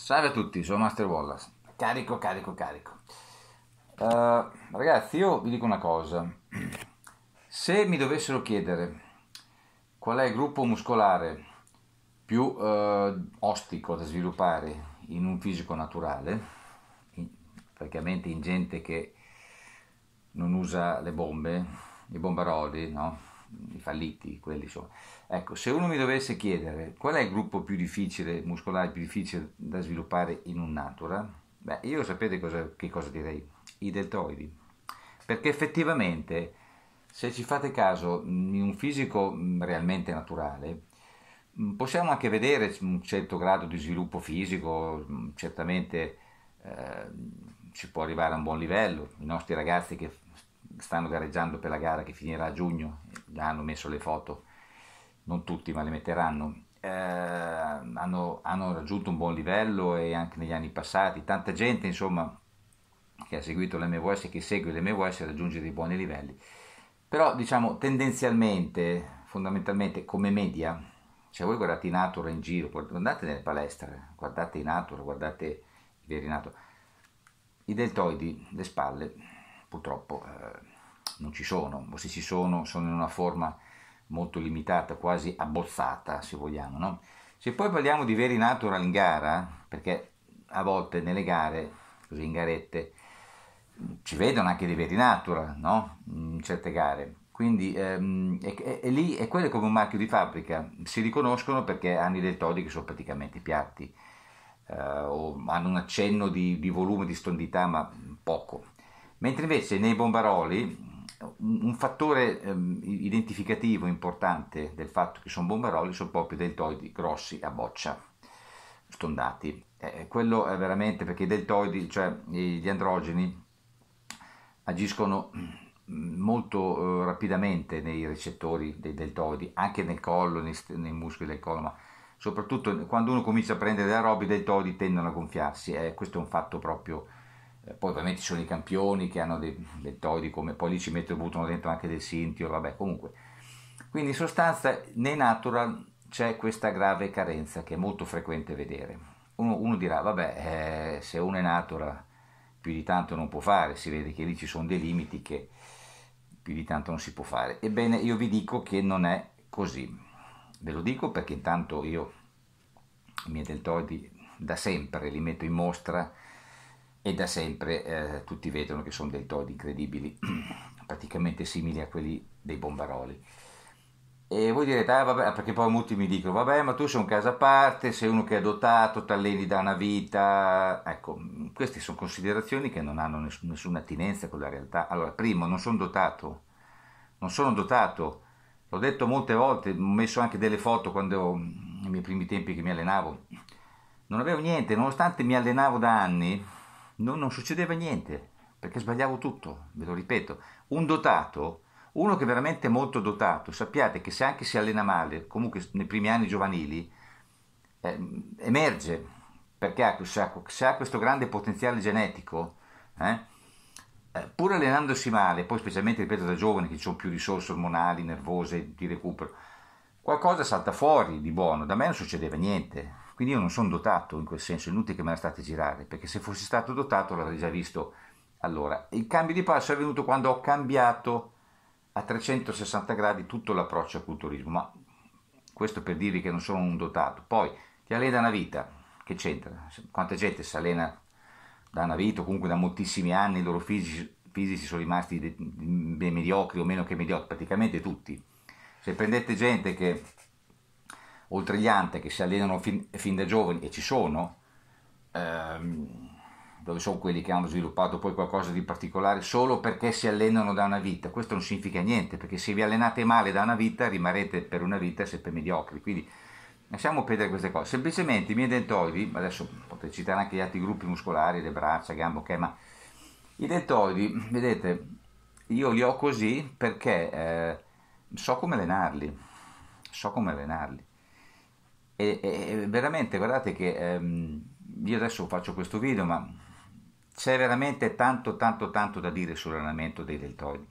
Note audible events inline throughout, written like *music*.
salve a tutti, sono Master Wallace. Carico, carico, carico. Uh, ragazzi, io vi dico una cosa. Se mi dovessero chiedere qual è il gruppo muscolare più uh, ostico da sviluppare in un fisico naturale, in, praticamente in gente che non usa le bombe, i bombaroli, no? i falliti, quelli insomma. Ecco, se uno mi dovesse chiedere qual è il gruppo più difficile, muscolare più difficile da sviluppare in un natural, beh, io sapete cosa, che cosa direi? I deltoidi. Perché effettivamente, se ci fate caso, in un fisico realmente naturale, possiamo anche vedere un certo grado di sviluppo fisico, certamente eh, si può arrivare a un buon livello, i nostri ragazzi che stanno gareggiando per la gara che finirà a giugno, già hanno messo le foto, non tutti ma le metteranno, eh, hanno, hanno, raggiunto un buon livello e anche negli anni passati, tanta gente insomma che ha seguito l'MWS e che segue l'MWS raggiunge dei buoni livelli, però diciamo tendenzialmente, fondamentalmente come media, se voi guardate in natura in giro, andate nelle palestre, guardate i natura, guardate i veri natura, i deltoidi, le spalle, purtroppo eh, non ci sono, o se ci sono sono in una forma molto limitata, quasi abbozzata se vogliamo. No? Se poi parliamo di veri natural in gara, perché a volte nelle gare, così in garette, ci vedono anche dei veri natural no? in certe gare. Quindi ehm, è, è, lì, è quello come un marchio di fabbrica, si riconoscono perché hanno i deltoidi che sono praticamente piatti, eh, o hanno un accenno di, di volume, di stondità, ma poco. Mentre invece nei bombaroli, un fattore ehm, identificativo importante del fatto che sono bombaroli sono proprio i deltoidi grossi a boccia, stondati. Eh, quello è veramente perché i deltoidi, cioè gli androgeni, agiscono mm, molto eh, rapidamente nei recettori dei deltoidi, anche nel collo, nei, nei, muscoli del collo, ma soprattutto quando uno comincia a prendere roba i deltoidi tendono a gonfiarsi, eh, questo è un fatto proprio eh, poi ovviamente ci sono i campioni che hanno dei lettoidi come poi lì ci mettono buttano dentro anche del sintio vabbè comunque quindi in sostanza nei natural c'è questa grave carenza che è molto frequente vedere uno, uno dirà vabbè eh, se uno è natural più di tanto non può fare si vede che lì ci sono dei limiti che più di tanto non si può fare ebbene io vi dico che non è così ve lo dico perché intanto io i miei deltoidi da sempre li metto in mostra e da sempre eh, tutti vedono che sono dei deltoidi incredibili, *clears throat* praticamente simili a quelli dei bombaroli. E voi direte, ah, vabbè, perché poi molti mi dicono, vabbè, ma tu sei un caso a parte, sei uno che è dotato, t'alleni da una vita. Ecco, queste sono considerazioni che non hanno ness- nessuna attinenza con la realtà. Allora, primo, non sono dotato, non sono dotato, l'ho detto molte volte, ho messo anche delle foto quando, nei miei primi tempi che mi allenavo, non avevo niente, nonostante mi allenavo da anni, non, non succedeva niente, perché sbagliavo tutto, ve lo ripeto. Un dotato, uno che è veramente molto dotato, sappiate che se anche si allena male, comunque nei primi anni giovanili, eh, emerge, perché ha, se, ha, se, ha, questo grande potenziale genetico, eh, eh, pur allenandosi male, poi specialmente, ripeto, da giovani che ci sono più risorse ormonali, nervose, di recupero, qualcosa salta fuori di buono, da me non succedeva niente, quindi io non sono dotato in quel senso, inutile che me la state girare, perché se fossi stato dotato l'avrei già visto allora. Il cambio di passo è avvenuto quando ho cambiato a 360 gradi tutto l'approccio al culturismo, ma questo per dirvi che non sono un dotato. Poi ti allena una vita, che c'entra? Quanta gente si allena da una vita, o comunque da moltissimi anni, i loro fisici, fisici sono rimasti mediocri o meno che mediocri, praticamente tutti. Se prendete gente che oltre gli ante che si allenano fin, fin da giovani e ci sono, ehm, dove sono quelli che hanno sviluppato poi qualcosa di particolare solo perché si allenano da una vita, questo non significa niente, perché se vi allenate male da una vita rimarrete per una vita sempre mediocri, quindi lasciamo perdere queste cose, semplicemente i miei dentoidi, adesso potete citare anche gli altri gruppi muscolari, le braccia, gambe, ok, ma i dentoidi, vedete, io li ho così perché eh, so come allenarli, so come allenarli e, e veramente guardate che ehm, io adesso faccio questo video, ma c'è veramente tanto tanto tanto da dire sull'allenamento dei deltoidi.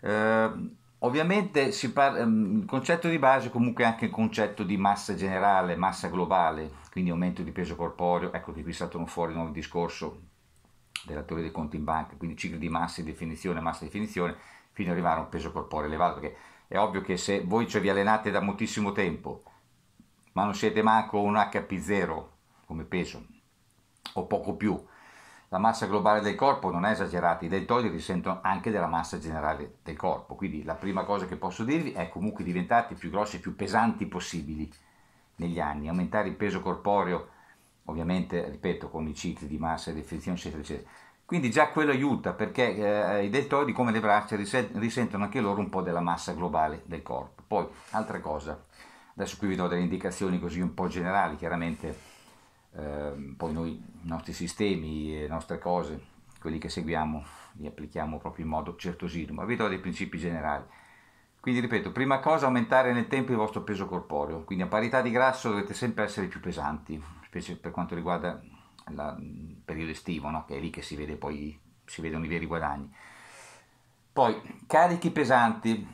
Eh, ovviamente par- ehm, il concetto di base comunque è anche il concetto di massa generale, massa globale, quindi aumento di peso corporeo, ecco che qui saltano fuori un nuovo discorso della teoria dei conti in banca, quindi cicli di massa e definizione, massa e definizione, fino ad arrivare a un peso corporeo elevato, perché è ovvio che se voi cioè, vi allenate da moltissimo tempo, ma non siete manco un HP0 come peso o poco più. La massa globale del corpo non è esagerata, i deltoidi risentono anche della massa generale del corpo, quindi la prima cosa che posso dirvi è comunque diventati più grossi e più pesanti possibili negli anni, aumentare il peso corporeo, ovviamente, ripeto, con i cicli di massa e definizione, eccetera, eccetera. Quindi già quello aiuta perché eh, i deltoidi, come le braccia, risentono anche loro un po' della massa globale del corpo. Poi, altra cosa, Adesso qui vi do delle indicazioni così un po' generali, chiaramente eh, poi noi i nostri sistemi, le nostre cose, quelli che seguiamo, li applichiamo proprio in modo certosino, ma vi do dei principi generali. Quindi ripeto, prima cosa aumentare nel tempo il vostro peso corporeo, quindi a parità di grasso dovete sempre essere più pesanti, specie per quanto riguarda il periodo estivo, no? che è lì che si vede poi si vedono i veri guadagni. Poi carichi pesanti,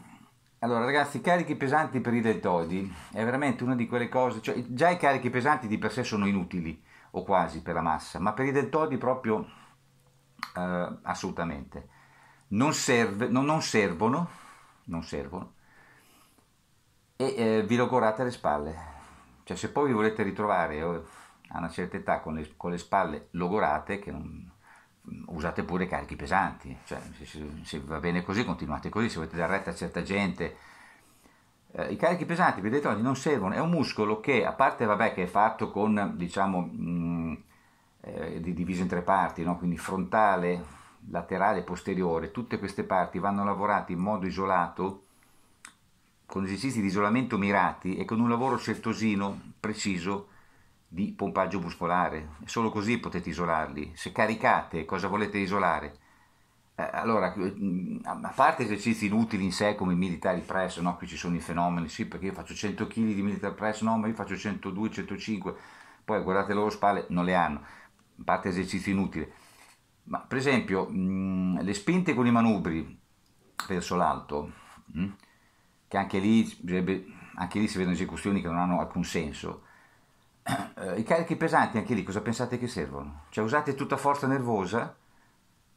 allora ragazzi, i carichi pesanti per i deltoidi è veramente una di quelle cose, cioè già i carichi pesanti di per sé sono inutili o quasi per la massa, ma per i deltoidi proprio eh, assolutamente non, serve, no, non, servono, non servono e eh, vi logorate le spalle, cioè se poi vi volete ritrovare eh, a una certa età con le, con le spalle logorate che non usate pure carichi pesanti, cioè, se, se, va bene così continuate così, se volete dare retta a certa gente. Eh, I carichi pesanti per i elettroni non servono, è un muscolo che a parte vabbè, che è fatto con diciamo mh, mm, eh, diviso in tre parti, no? quindi frontale, laterale e posteriore, tutte queste parti vanno lavorate in modo isolato con esercizi di isolamento mirati e con un lavoro certosino, preciso di pompaggio muscolare, solo così potete isolarli. Se caricate, cosa volete isolare? Eh, allora, eh, mm, a parte esercizi inutili in sé come i military press, no, qui ci sono i fenomeni, sì, perché io faccio 100 kg di military press, no, ma io faccio 102, 105, poi guardate le loro spalle, non le hanno, a parte esercizi inutili. Ma per esempio, mh, mm, le spinte con i manubri verso l'alto, mh, mm, che anche lì, anche lì si vedono esecuzioni che non hanno alcun senso, eh, I carichi pesanti, anche lì, cosa pensate che servono? Cioè usate tutta forza nervosa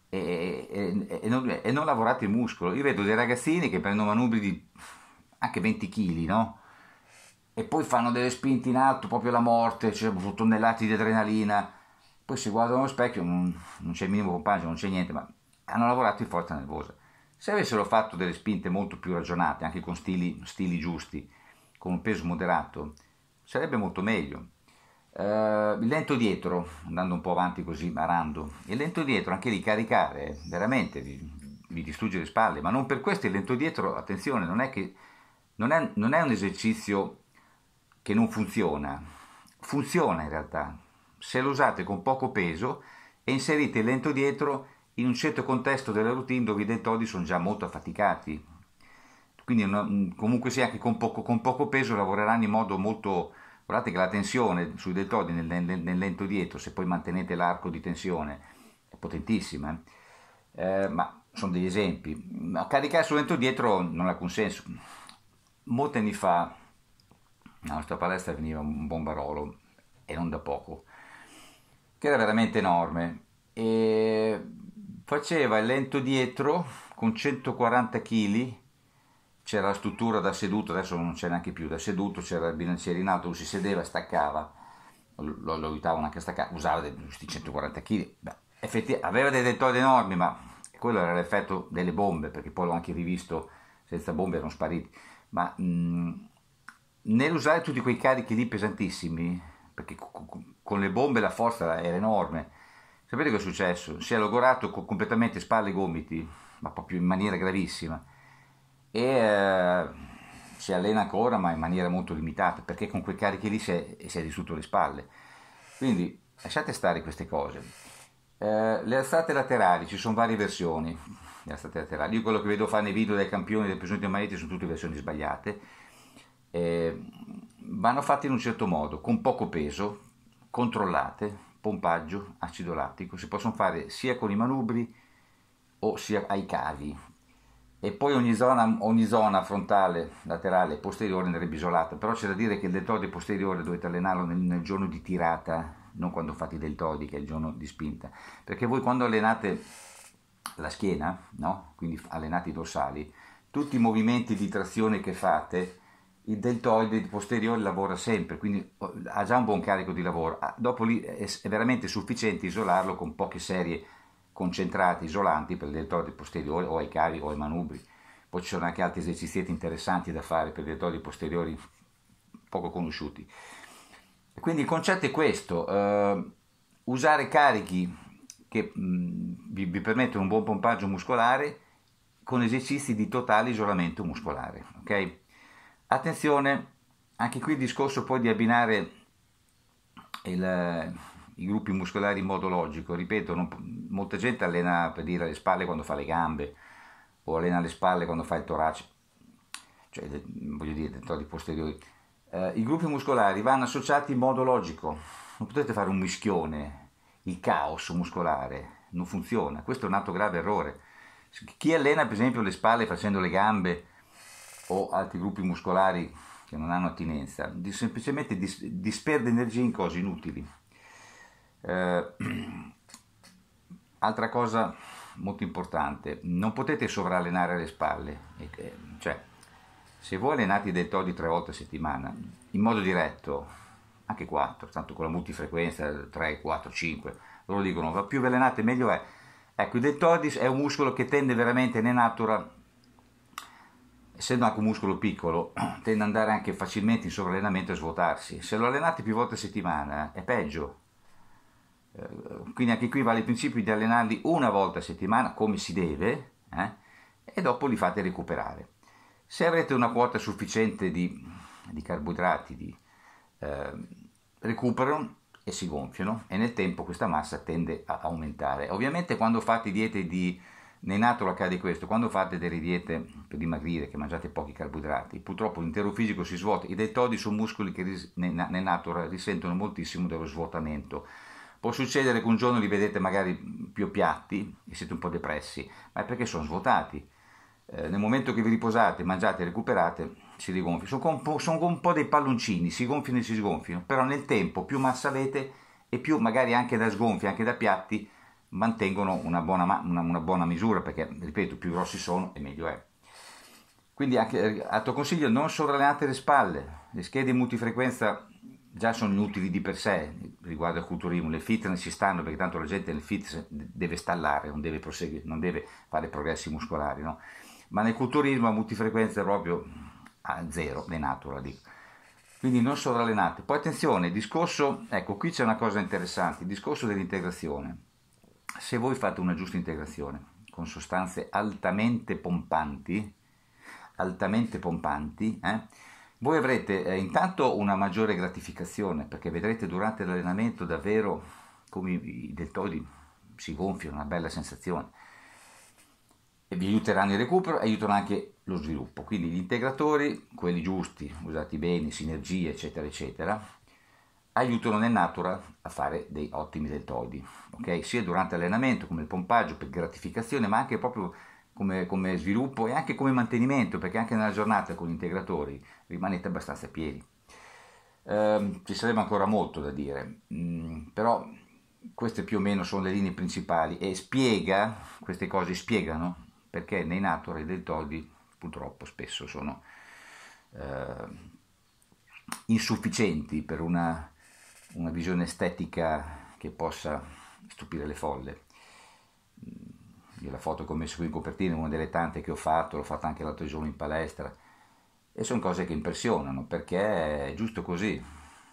e, e, e, non, e non, lavorate il muscolo. Io vedo dei ragazzini che prendono manubri di anche 20 kg, no? E poi fanno delle spinte in alto, proprio la morte, cioè tonnellate di adrenalina. Poi si guardano allo specchio, non, non c'è il minimo compagno, non c'è niente, ma hanno lavorato in forza nervosa. Se avessero fatto delle spinte molto più ragionate, anche con stili, stili giusti, con un peso moderato, sarebbe molto meglio Uh, il lento dietro, andando un po' avanti così, marando, il lento dietro anche di caricare, veramente, vi, vi distrugge le spalle, ma non per questo il lento dietro, attenzione, non è, che, non è, non è un esercizio che non funziona, funziona in realtà, se lo usate con poco peso e inserite il lento dietro in un certo contesto della routine dove i dentodi sono già molto affaticati, quindi una, comunque sia anche con poco, con poco peso lavoreranno in modo molto guardate che la tensione sui deltoidi nel, nel, nel, lento dietro, se poi mantenete l'arco di tensione, è potentissima, eh? Eh, ma sono degli esempi. Ma caricare sul lento dietro non ha alcun senso. Molti anni fa nella nostra palestra veniva un bombarolo, e non da poco, che era veramente enorme, e faceva il lento dietro con 140 kg c'era la struttura da seduto, adesso non c'è neanche più da seduto, c'era il bilanciere in alto, lui si sedeva, staccava, lo, lo aiutavano anche a staccare, usava questi 140 kg, Beh, effetti, aveva dei dentori enormi, ma quello era l'effetto delle bombe, perché poi l'ho anche rivisto, senza bombe erano spariti, ma mm, nell'usare tutti quei carichi lì pesantissimi, perché con le bombe la forza era enorme, sapete che è successo? Si è logorato completamente spalle e gomiti, ma proprio in maniera gravissima e eh, si allena ancora ma in maniera molto limitata perché con quei carichi lì si è, si è risciuto le spalle quindi lasciate stare queste cose eh, le alzate laterali ci sono varie versioni le alzate laterali io quello che vedo fare nei video dai campioni dei presunti manetti sono tutte versioni sbagliate eh, vanno fatte in un certo modo con poco peso controllate pompaggio acido lattico si possono fare sia con i manubri o sia ai cavi e poi ogni zona, ogni zona frontale, laterale e posteriore andrebbe isolata, però c'è da dire che il deltoide posteriore dovete allenarlo nel, nel giorno di tirata, non quando fate i deltoidi, che è il giorno di spinta, perché voi quando allenate la schiena, no? quindi allenate i dorsali, tutti i movimenti di trazione che fate, il deltoide posteriore lavora sempre, quindi ha già un buon carico di lavoro, ah, dopo lì è veramente sufficiente isolarlo con poche serie concentrati, isolanti per il deltoide posteriori o ai cari o ai manubri. Poi ci sono anche altri esercizi interessanti da fare per i deltoidi posteriori poco conosciuti. Quindi il concetto è questo, eh, usare carichi che mh, mm, vi, vi, permettono un buon pompaggio muscolare con esercizi di totale isolamento muscolare. Okay? Attenzione, anche qui il discorso poi di abbinare il, i gruppi muscolari in modo logico. Ripeto, non, molta gente allena per dire le spalle quando fa le gambe o allena le spalle quando fa il torace, cioè voglio dire, dentro di posteriori. Eh, I gruppi muscolari vanno associati in modo logico, non potete fare un mischione, il caos muscolare, non funziona, questo è un altro grave errore. Chi allena per esempio le spalle facendo le gambe o altri gruppi muscolari che non hanno attinenza, semplicemente dis- disperde energie in cose inutili. Eh, *clears throat* altra cosa molto importante, non potete sovralenare le spalle, cioè se voi allenate i deltoidi tre volte a settimana, in modo diretto, anche quattro, tanto con la multifrequenza 3, 4, 5, loro dicono va più vi allenate meglio è. Ecco, il deltoides è un muscolo che tende veramente, ne natura, essendo anche un muscolo piccolo, *clears throat* tende ad andare anche facilmente in sovralenamento e svuotarsi. Se lo allenate più volte a settimana è peggio, eh, quindi anche qui vale il principio di allenarli una volta a settimana come si deve eh? e dopo li fate recuperare se avrete una quota sufficiente di, di carboidrati di eh, recupero e si gonfiano e nel tempo questa massa tende a aumentare ovviamente quando fate diete di nel natural accade questo, quando fate delle diete per dimagrire, che mangiate pochi carboidrati, purtroppo l'intero fisico si svuota, i deltoidi sono muscoli che ris- nel natural risentono moltissimo dello svuotamento Può succedere che un giorno li vedete magari più piatti e siete un po' depressi, ma è perché sono svuotati. Eh, nel momento che vi riposate, mangiate e recuperate, si rigonfiano. Sono, con, sono un po' dei palloncini, si gonfiano e si sgonfiano, però nel tempo più massa avete e più magari anche da sgonfi, anche da piatti, mantengono una buona, una, una buona misura, perché ripeto, più grossi sono e meglio è. Quindi anche, eh, a consiglio non sovrallenate le spalle, le schede in multifrequenza già sono inutili di per sé riguardo al culturismo, le fitness ci stanno perché tanto la gente nel fitness deve stallare, non deve proseguire, non deve fare progressi muscolari, no? ma nel culturismo a multifrequenza è proprio a zero, è natura dico. Quindi non sovrallenate. Poi attenzione, discorso, ecco qui c'è una cosa interessante, il discorso dell'integrazione. Se voi fate una giusta integrazione con sostanze altamente pompanti, altamente pompanti, eh, voi avrete eh, intanto una maggiore gratificazione perché vedrete durante l'allenamento davvero come i deltoidi si gonfiano, una bella sensazione. E vi aiuteranno il recupero aiutano anche lo sviluppo. Quindi gli integratori, quelli giusti, usati bene, sinergie, eccetera, eccetera, aiutano nel natural a fare dei ottimi deltoidi, ok? sia durante l'allenamento come il pompaggio per gratificazione, ma anche proprio come, come sviluppo e anche come mantenimento, perché anche nella giornata con gli integratori rimanete abbastanza pieni. Eh, ci sarebbe ancora molto da dire, mm, però queste più o meno sono le linee principali e spiega, queste cose spiegano perché nei natori dei todi purtroppo spesso sono eh, insufficienti per una, una visione estetica che possa stupire le folle la foto che ho messo qui in copertina è una delle tante che ho fatto, l'ho fatta anche l'altro giorno in palestra e sono cose che impressionano perché è giusto così,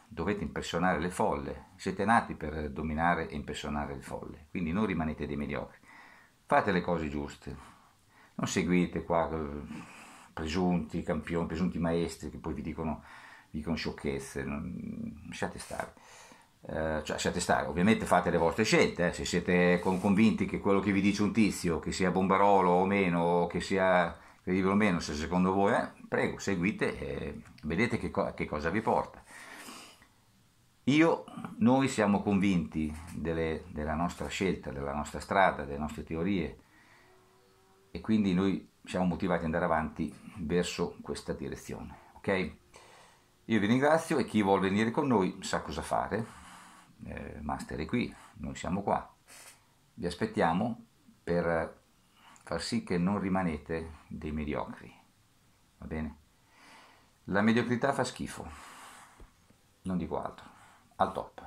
dovete impressionare le folle, siete nati per dominare e impressionare le folle, quindi non rimanete dei mediocri, fate le cose giuste, non seguite qua eh, presunti campioni, presunti maestri che poi vi dicono, dicono sciocchezze, non, lasciate stare eh, cioè lasciate stare, ovviamente fate le vostre scelte, eh. se siete convinti che quello che vi dice un tizio, che sia bombarolo o meno, che sia credibile o meno, se secondo voi è, eh, prego, seguite e vedete che, co- che, cosa vi porta. Io, noi siamo convinti delle, della nostra scelta, della nostra strada, delle nostre teorie e quindi noi siamo motivati ad andare avanti verso questa direzione, ok? Io vi ringrazio e chi vuole venire con noi sa cosa fare eh, Master è qui, noi siamo qua, vi aspettiamo per far sì che non rimanete dei mediocri, va bene? La mediocrità fa schifo, non dico altro, al top.